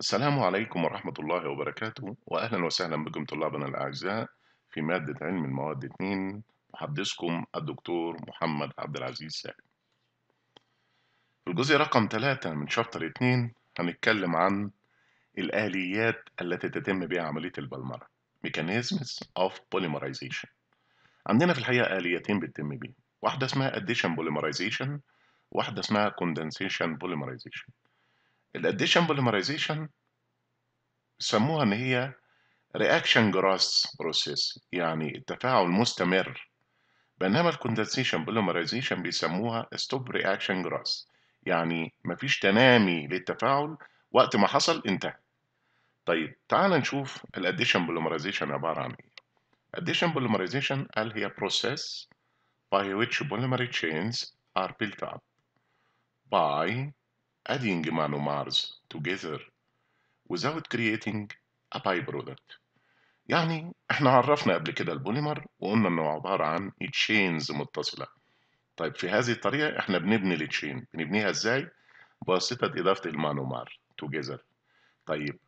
السلام عليكم ورحمة الله وبركاته وأهلا وسهلا بكم طلابنا الأعزاء في مادة علم المواد 2 محدثكم الدكتور محمد عبد العزيز سالم في الجزء رقم 3 من شابتر 2 هنتكلم عن الآليات التي تتم بها عملية البلمرة Mechanisms of Polymerization عندنا في الحقيقة آليتين بتتم بيها واحدة اسمها Addition Polymerization واحدة اسمها Condensation Polymerization الاديشن بوليمرايزيشن سموها ان هي رياكشن جراس بروسيس يعني التفاعل مستمر بينما الكوندنسيشن بوليمرايزيشن بيسموها ستوب رياكشن جراس يعني مفيش تنامي للتفاعل وقت ما حصل انتهى طيب تعال نشوف الاديشن بوليمرايزيشن عباره عن ايه اديشن بوليمرايزيشن قال هي بروسيس by which polymer chains are built up by adding monomers together without creating a byproduct يعني احنا عرفنا قبل كده البوليمر وقلنا انه عبارة عن chains متصلة طيب في هذه الطريقة احنا بنبني التشين بنبنيها ازاي؟ بواسطة إضافة المانومار together طيب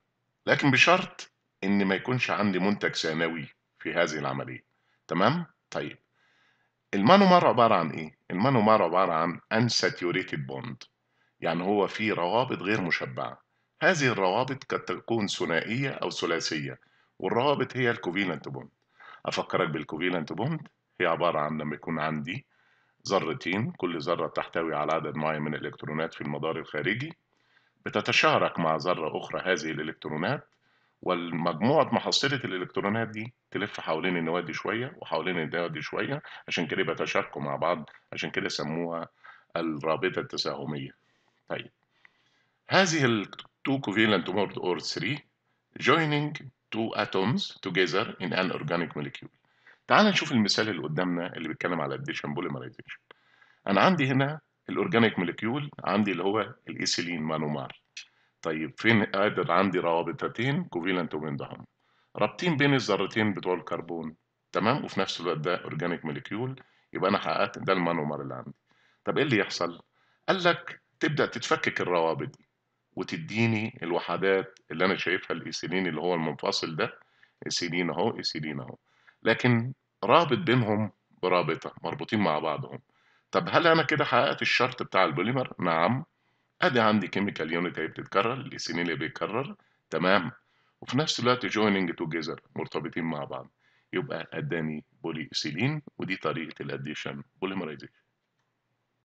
لكن بشرط إن ما يكونش عندي منتج ثانوي في هذه العملية تمام؟ طيب المانومار عبارة عن إيه؟ المانومار عبارة عن unsaturated bond يعني هو في روابط غير مشبعة هذه الروابط قد تكون ثنائية أو ثلاثية والروابط هي الكوفيلنت بوند أفكرك بالكوفيلنت بوند هي عبارة عن لما يكون عندي ذرتين كل ذرة تحتوي على عدد معين من الإلكترونات في المدار الخارجي بتتشارك مع ذرة أخرى هذه الإلكترونات والمجموعة محصلة الإلكترونات دي تلف حوالين النواة دي شوية وحوالين النواة دي شوية عشان كده بيتشاركوا مع بعض عشان كده سموها الرابطة التساهمية طيب هذه ال 2 covalent or 3 joining two atoms together in an organic molecule. تعال نشوف المثال اللي قدامنا اللي بيتكلم على الديشن بوليمرايزيشن. أنا عندي هنا الأورجانيك موليكيول عندي اللي هو الإيثيلين مانومار. طيب فين قادر عندي روابطتين كوفيلنت بينهم رابطين بين الذرتين بتوع الكربون تمام وفي نفس الوقت ده أورجانيك موليكيول يبقى أنا حققت ده المانومار اللي عندي. طب إيه اللي يحصل؟ قال لك تبدا تتفكك الروابط دي وتديني الوحدات اللي انا شايفها الايثيلين اللي هو المنفصل ده ايثيلين اهو ايثيلين اهو لكن رابط بينهم برابطه مربوطين مع بعضهم طب هل انا كده حققت الشرط بتاع البوليمر نعم ادي عندي كيميكال يونت هي بتتكرر الايثيلين اللي بيتكرر تمام وفي نفس الوقت جويننج توجذر مرتبطين مع بعض يبقى اداني بولي ايثيلين ودي طريقه الاديشن بوليمرايزيشن